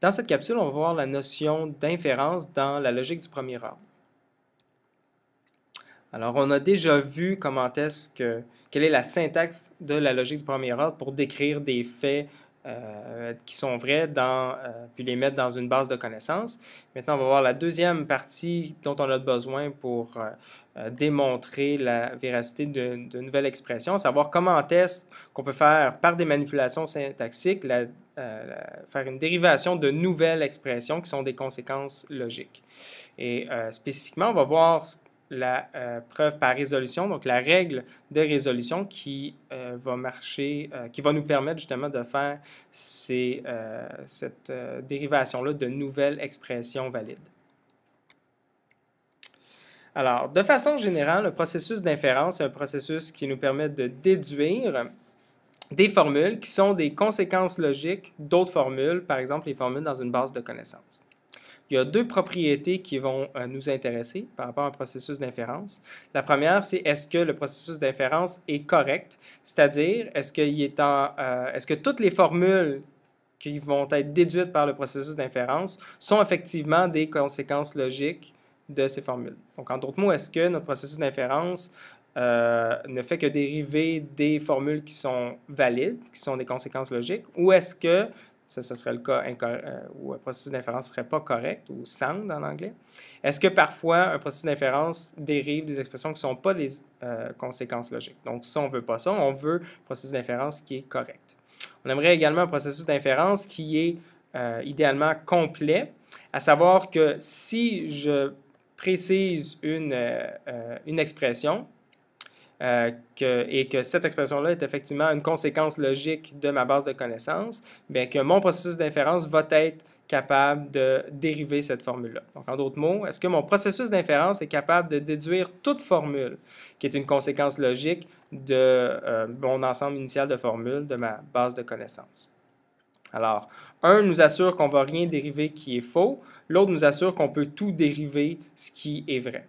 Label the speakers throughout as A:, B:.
A: Dans cette capsule, on va voir la notion d'inférence dans la logique du premier ordre. Alors, on a déjà vu comment est-ce que, quelle est la syntaxe de la logique du premier ordre pour décrire des faits euh, qui sont vrais, dans, euh, puis les mettre dans une base de connaissances. Maintenant, on va voir la deuxième partie dont on a besoin pour euh, démontrer la véracité de, nouvelle nouvelles expressions, savoir comment on teste qu'on peut faire par des manipulations syntaxiques, faire une dérivation de nouvelles expressions qui sont des conséquences logiques. Et spécifiquement, on va voir ce la euh, preuve par résolution, donc la règle de résolution qui euh, va marcher, euh, qui va nous permettre justement de faire cette dérivation-là de nouvelles expressions valides. Alors, de façon générale, le processus d'inférence est un processus qui nous permet de déduire des formules qui sont des conséquences logiques d'autres formules, par exemple les formules dans une base de connaissances. Il y a deux propriétés qui vont euh, nous intéresser par rapport à un processus d'inférence. La première, c'est est-ce que le processus d'inférence est correct, c'est-à-dire est-ce est euh, que toutes les formules qui vont être déduites par le processus d'inférence sont effectivement des conséquences logiques de ces formules. Donc, en d'autres mots, est-ce que notre processus d'inférence euh, ne fait que dériver des formules qui sont valides, qui sont des conséquences logiques, ou est-ce que ça, ce serait le cas euh, où un processus d'inférence ne serait pas correct, ou sound en anglais. Est-ce que parfois un processus d'inférence dérive des expressions qui ne sont pas des euh, conséquences logiques? Donc, ça, on ne veut pas ça, on veut un processus d'inférence qui est correct. On aimerait également un processus d'inférence qui est euh, idéalement complet, à savoir que si je précise une, une expression, euh, et que cette expression-là est effectivement une conséquence logique de ma base de connaissances, bien que mon processus d'inférence va être capable de dériver cette formule-là. Donc, en d'autres mots, est-ce que mon processus d'inférence est capable de déduire toute formule qui est une conséquence logique de euh, mon ensemble initial de formules de ma base de connaissances? Alors, un nous assure qu'on ne va rien dériver qui est faux, l'autre nous assure qu'on peut tout dériver ce qui est vrai.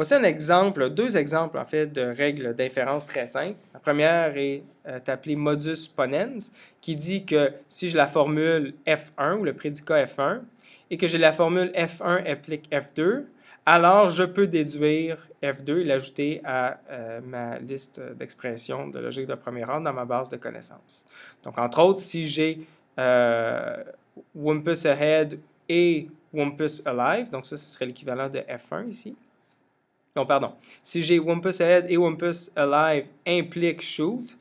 A: Voici un exemple, deux exemples en fait de règles d'inférence très simples. La première est euh, appelée modus ponens, qui dit que si je la formule F1 ou le prédicat F1 et que j'ai la formule F1 implique F2, alors je peux déduire F2 et l'ajouter à euh, ma liste d'expressions de logique de premier ordre dans ma base de connaissances. Donc, entre autres, si j'ai euh, Wumpus Ahead et Wumpus Alive, donc ça, ce serait l'équivalent de F1 ici, non, pardon. Si j'ai Wumpus Ahead et Wumpus Alive implique Shoot,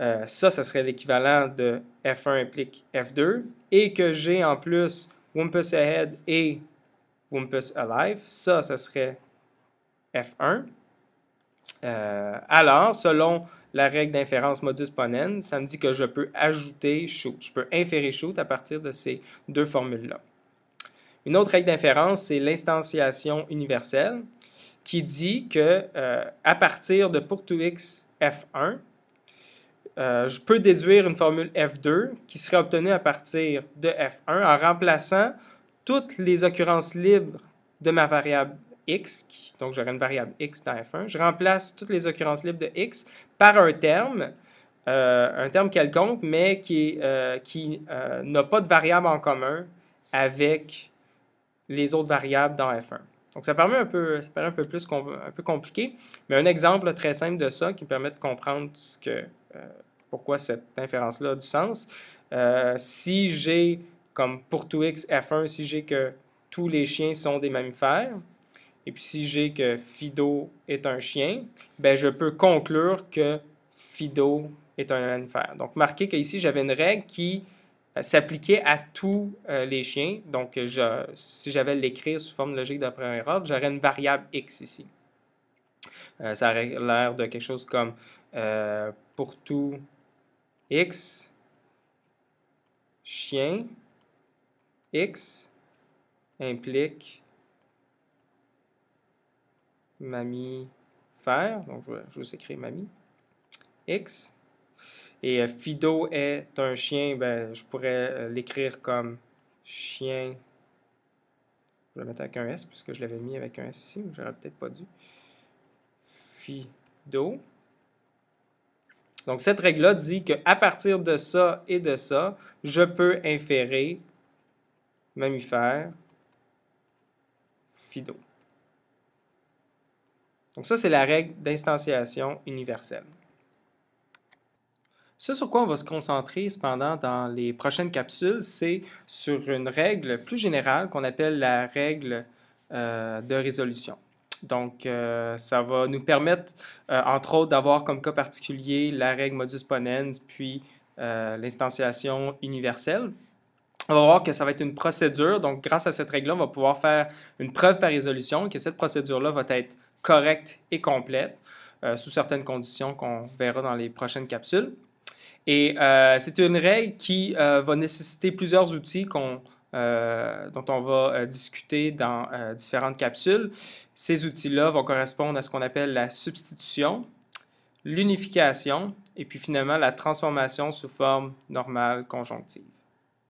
A: euh, ça, ça serait l'équivalent de F1 implique F2. Et que j'ai en plus Wumpus Ahead et Wumpus Alive, ça, ça serait F1. Euh, alors, selon la règle d'inférence modus ponens, ça me dit que je peux ajouter shoot. Je peux inférer shoot à partir de ces deux formules-là. Une autre règle d'inférence, c'est l'instanciation universelle qui dit que euh, à partir de pour tout x f1, euh, je peux déduire une formule f2 qui serait obtenue à partir de f1 en remplaçant toutes les occurrences libres de ma variable x, donc j'aurai une variable x dans f1, je remplace toutes les occurrences libres de x par un terme, euh, un terme quelconque, mais qui n'a pas de variable en commun avec les autres variables dans f1. Donc, ça permet un peu, un peu plus un peu compliqué, mais un exemple très simple de ça qui permet de comprendre euh, pourquoi cette inférence-là a du sens. Euh, si j'ai, comme pour tout x, f1, si j'ai que tous les chiens sont des mammifères, et puis si j'ai que Fido est un chien, ben je peux conclure que Fido est un mammifère. Donc, marquez qu'ici, j'avais une règle qui euh, S'appliquer à tous euh, les chiens. Donc, euh, je, si j'avais l'écrit sous forme logique d'après un ordre, j'aurais une variable x ici. ça aurait l'air de quelque chose comme pour tout x, chien, x implique mamie faire Donc, je vais écris mamie. x et euh, Fido est un chien, ben, je pourrais euh, l'écrire comme chien. Je vais le mettre avec un S puisque je l'avais mis avec un S ici, j'aurais peut-être pas dû. Fido. Donc cette règle-là dit qu'à partir de ça et de ça, je peux inférer mammifère Fido. Donc ça, c'est la règle d'instanciation universelle. Ce sur quoi on va se concentrer cependant dans les prochaines capsules, c'est sur une règle plus générale qu'on appelle la règle euh, de résolution. Donc, euh, ça va nous permettre, euh, entre autres, d'avoir comme cas particulier la règle modus ponens, puis l'instanciation universelle. On va voir que ça va être une procédure. Donc, grâce à cette règle-là, on va pouvoir faire une preuve par résolution que cette procédure-là va être correcte et complète sous certaines conditions qu'on verra dans les prochaines capsules. Et euh, c'est une règle qui euh, va nécessiter plusieurs outils euh, dont on va discuter dans différentes capsules. Ces outils-là vont correspondre à ce qu'on appelle la substitution, l'unification et puis finalement la transformation sous forme normale conjonctive.